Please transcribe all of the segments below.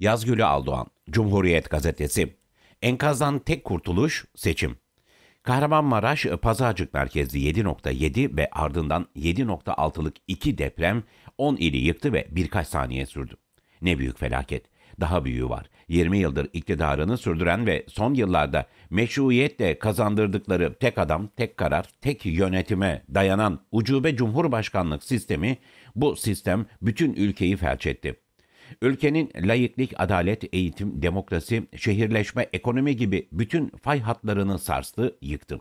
Yazgül'ü Aldoğan, Cumhuriyet Gazetesi. Enkazdan tek kurtuluş seçim. Kahramanmaraş e, Pazarcık merkezli 7.7 ve ardından 7.6'lık iki deprem 10 ili yıktı ve birkaç saniye sürdü. Ne büyük felaket. Daha büyüğü var. 20 yıldır iktidarını sürdüren ve son yıllarda meşruiyetle kazandırdıkları tek adam, tek karar, tek yönetime dayanan ucube cumhurbaşkanlık sistemi bu sistem bütün ülkeyi felç etti. Ülkenin layıklık, adalet, eğitim, demokrasi, şehirleşme, ekonomi gibi bütün fay hatlarını sarstı, yıktı.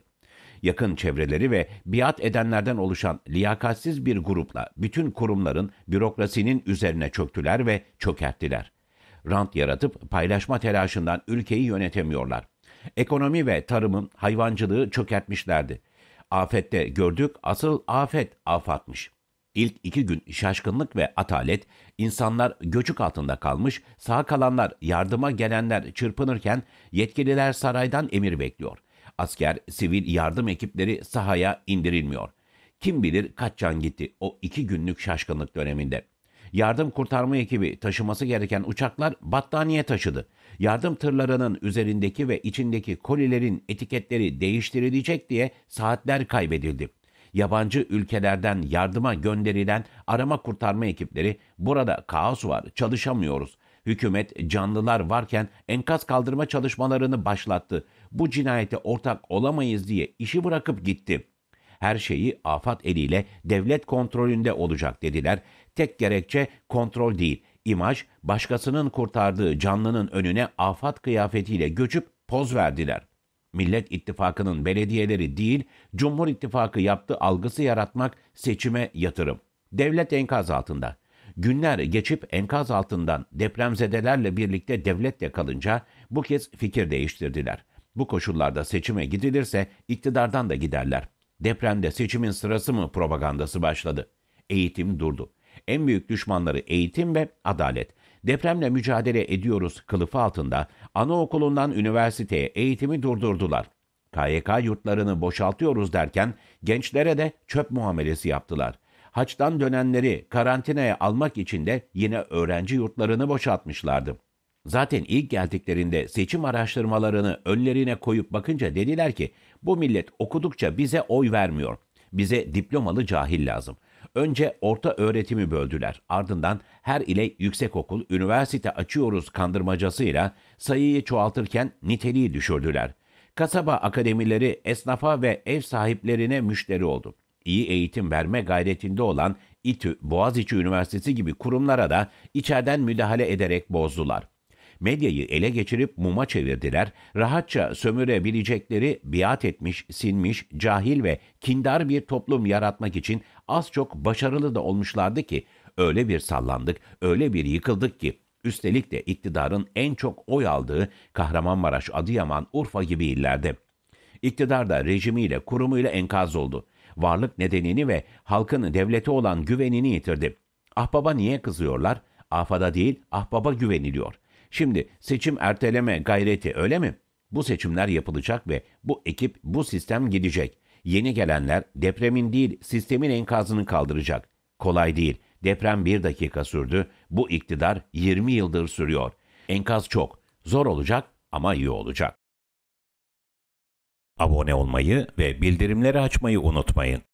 Yakın çevreleri ve biat edenlerden oluşan liyakatsiz bir grupla bütün kurumların bürokrasinin üzerine çöktüler ve çökerttiler. Rant yaratıp paylaşma telaşından ülkeyi yönetemiyorlar. Ekonomi ve tarımın hayvancılığı çökertmişlerdi. Afette gördük asıl afet afatmış.'' İlk iki gün şaşkınlık ve atalet, insanlar göçük altında kalmış, sağ kalanlar, yardıma gelenler çırpınırken yetkililer saraydan emir bekliyor. Asker, sivil yardım ekipleri sahaya indirilmiyor. Kim bilir kaç can gitti o iki günlük şaşkınlık döneminde. Yardım kurtarma ekibi taşıması gereken uçaklar battaniye taşıdı. Yardım tırlarının üzerindeki ve içindeki kolilerin etiketleri değiştirilecek diye saatler kaybedildi yabancı ülkelerden yardıma gönderilen arama kurtarma ekipleri burada kaos var, çalışamıyoruz. Hükümet canlılar varken enkaz kaldırma çalışmalarını başlattı. Bu cinayete ortak olamayız diye işi bırakıp gitti. Her şeyi afat eliyle devlet kontrolünde olacak dediler. Tek gerekçe kontrol değil. İmaj başkasının kurtardığı canlının önüne afat kıyafetiyle göçüp poz verdiler. Millet İttifakı'nın belediyeleri değil, Cumhur İttifakı yaptığı algısı yaratmak seçime yatırım. Devlet enkaz altında. Günler geçip enkaz altından depremzedelerle birlikte devletle kalınca bu kez fikir değiştirdiler. Bu koşullarda seçime gidilirse iktidardan da giderler. Depremde seçimin sırası mı propagandası başladı. Eğitim durdu. En büyük düşmanları eğitim ve adalet. Depremle mücadele ediyoruz kılıfı altında anaokulundan üniversiteye eğitimi durdurdular. KYK yurtlarını boşaltıyoruz derken gençlere de çöp muamelesi yaptılar. Haçtan dönenleri karantinaya almak için de yine öğrenci yurtlarını boşaltmışlardı. Zaten ilk geldiklerinde seçim araştırmalarını önlerine koyup bakınca dediler ki bu millet okudukça bize oy vermiyor. Bize diplomalı cahil lazım.'' Önce orta öğretimi böldüler. Ardından her ile yüksekokul, üniversite açıyoruz kandırmacasıyla sayıyı çoğaltırken niteliği düşürdüler. Kasaba akademileri esnafa ve ev sahiplerine müşteri oldu. İyi eğitim verme gayretinde olan İTÜ, Boğaziçi Üniversitesi gibi kurumlara da içeriden müdahale ederek bozdular medyayı ele geçirip muma çevirdiler, rahatça sömürebilecekleri biat etmiş, sinmiş, cahil ve kindar bir toplum yaratmak için az çok başarılı da olmuşlardı ki, öyle bir sallandık, öyle bir yıkıldık ki, üstelik de iktidarın en çok oy aldığı Kahramanmaraş, Adıyaman, Urfa gibi illerde. İktidar da rejimiyle, kurumuyla enkaz oldu. Varlık nedenini ve halkın devlete olan güvenini yitirdi. Ahbaba niye kızıyorlar? Afada değil, ahbaba güveniliyor. Şimdi seçim erteleme gayreti öyle mi? Bu seçimler yapılacak ve bu ekip, bu sistem gidecek. Yeni gelenler depremin değil sistemin enkazını kaldıracak. Kolay değil. Deprem bir dakika sürdü. Bu iktidar 20 yıldır sürüyor. Enkaz çok. Zor olacak ama iyi olacak. Abone olmayı ve bildirimleri açmayı unutmayın.